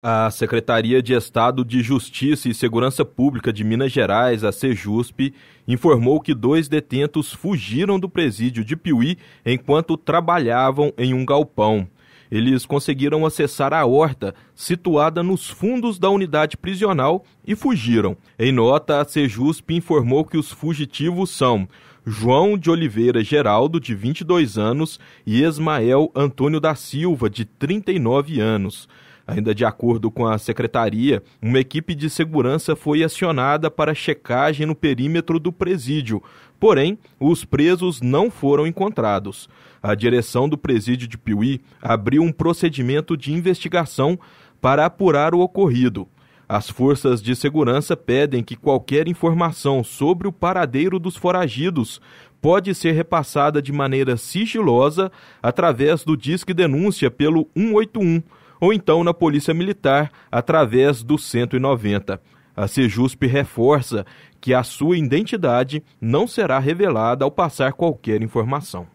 A Secretaria de Estado de Justiça e Segurança Pública de Minas Gerais, a Sejusp, informou que dois detentos fugiram do presídio de Piuí enquanto trabalhavam em um galpão. Eles conseguiram acessar a horta situada nos fundos da unidade prisional e fugiram. Em nota, a Sejusp informou que os fugitivos são João de Oliveira Geraldo, de 22 anos, e Ismael Antônio da Silva, de 39 anos. Ainda de acordo com a secretaria, uma equipe de segurança foi acionada para checagem no perímetro do presídio, porém, os presos não foram encontrados. A direção do presídio de Piuí abriu um procedimento de investigação para apurar o ocorrido. As forças de segurança pedem que qualquer informação sobre o paradeiro dos foragidos pode ser repassada de maneira sigilosa através do Disque Denúncia pelo 181 ou então na Polícia Militar através do 190. A Sejusp reforça que a sua identidade não será revelada ao passar qualquer informação.